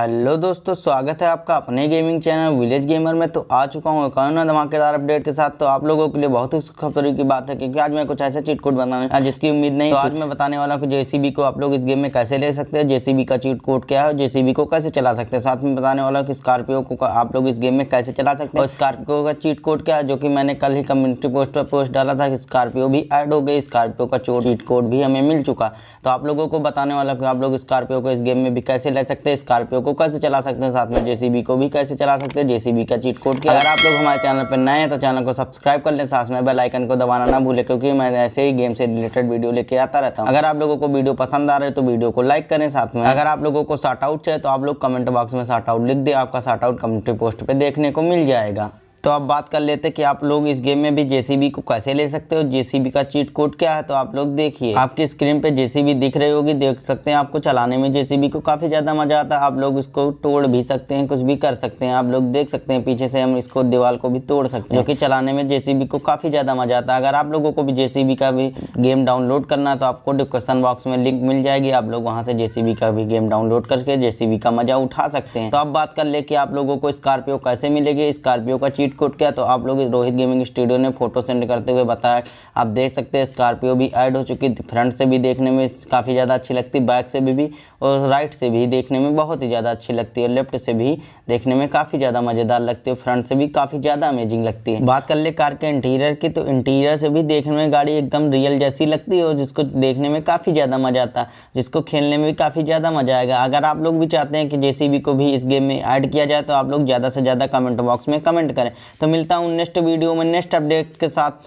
hello दोस्तों स्वागत है आपका अपने गेमिंग चैनल विलेज गेमर में तो आ चुका हूँ कोरोना धमाकेदार अपडेट के साथ तो आप लोगों के लिए बहुत ही खुशखबरी की बात है क्योंकि आज मैं कुछ ऐसे चीट कोड बताने जिसकी उम्मीद नहीं तो आज मैं बताने वाला हूँ जेसीबी को आप लोग इस गेम में कैसे ले सकते हैं जेसीबी का चीट कोड क्या है जेसीबी को कैसे चला सकते हैं साथ में बताने वाला हूँ कि स्कॉर्पियो को आप लोग इस गेम में कैसे चला सकते हैं स्कॉर्पियो का चीट कोड क्या है जो कि मैंने कल ही कम्युनिटी पोस्ट पर पोस्ट डाला था स्कॉर्पियो भी एड हो गई स्कॉर्पियो का चीट कोड भी हमें मिल चुका तो आप लोगों को बताने वाला हूँ आप लोग स्कॉर्पियो को इस गेम में भी कैसे ले सकते हैं स्कॉर्पियो को कैसे चला सकते हैं साथ में जेसीबी को भी कैसे चला सकते हैं जेसीबी का चीट कोड अगर आप लोग हमारे चैनल पर नए हैं तो चैनल को सब्सक्राइब कर लें साथ में बेल आइकन को दबाना ना भूलें क्योंकि मैं ऐसे ही गेम से रिलेटेड वीडियो लेके आता रहता हूँ अगर आप लोगों को वीडियो पसंद आ रहा है तो वीडियो को लाइक करें साथ में अगर आप लोगों को शार्ट आउट चाहिए तो आप लोग कमेंट बॉक्स में शार्ट आउट लिख दे आपका शार्ट आउट कमेंट्री पोस्ट पर देखने को मिल जाएगा तो आप बात कर लेते कि आप लोग इस गेम में भी जेसीबी को कैसे ले सकते हो जेसीबी का चीट कोड क्या है तो आप लोग देखिए आपकी स्क्रीन पे जेसीबी दिख रही होगी देख सकते हैं आपको चलाने में जेसीबी को काफ़ी ज़्यादा मज़ा आता है आप लोग इसको तोड़ भी सकते हैं कुछ भी कर सकते हैं आप लोग देख सकते हैं पीछे से हम इसको दीवार को भी तोड़ सकते हैं जो की चलाने में जेसीबी को काफ़ी ज़्यादा मज़ा आता है अगर आप लोगों को भी जेसीबी का भी गेम डाउनलोड करना है तो आपको डिस्क्रिप्सन बॉक्स में लिंक मिल जाएगी आप लोग वहाँ से जेसीबी का भी गेम डाउनलोड करके जेसीबी का मज़ा उठा सकते हैं तो आप बात कर ले कि आप लोगों को स्कॉर्पियो कैसे मिलेगी स्कॉर्पियो का चीट डिलीट कोड किया तो आप लोग इस रोहित गेमिंग स्टूडियो ने फोटो सेंड करते हुए बताया आप देख सकते हैं स्कॉर्पियो भी ऐड हो चुकी फ्रंट से भी देखने में काफ़ी ज़्यादा अच्छी लगती बैक से भी, भी और राइट से भी देखने में बहुत ही ज़्यादा अच्छी लगती है लेफ्ट से भी देखने में काफ़ी ज़्यादा मज़ेदार लगती है फ्रंट से भी काफ़ी ज़्यादा अमेजिंग लगती है बात कर ले कार के इंटीरियर की तो इंटीरियर से भी देखने में गाड़ी एकदम रियल जैसी लगती है और जिसको देखने में काफ़ी ज़्यादा मज़ा आता है जिसको खेलने में भी काफ़ी ज़्यादा मज़ा आएगा अगर आप लोग भी चाहते हैं कि जे को भी इस गेम में ऐड किया जाए तो आप लोग ज़्यादा से ज़्यादा कमेंट बॉक्स में कमेंट करें तो मिलता हूँ नेक्स्ट वीडियो में नेक्स्ट अपडेट के साथ